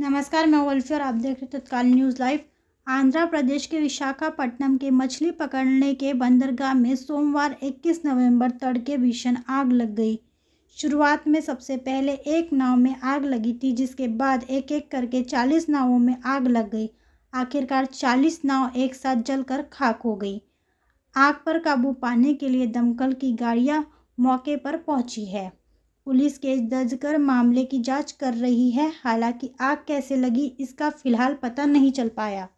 नमस्कार मैं वल्फी और आप देख रहे तत्काल न्यूज़ लाइव आंध्र प्रदेश के विशाखापट्टनम के मछली पकड़ने के बंदरगाह में सोमवार 21 नवंबर तड़के भीषण आग लग गई शुरुआत में सबसे पहले एक नाव में आग लगी थी जिसके बाद एक एक करके 40 नावों में आग लग गई आखिरकार 40 नाव एक साथ जलकर खाक हो गई आग पर काबू पाने के लिए दमकल की गाड़ियाँ मौके पर पहुंची है पुलिस केस दर्ज कर मामले की जांच कर रही है हालांकि आग कैसे लगी इसका फिलहाल पता नहीं चल पाया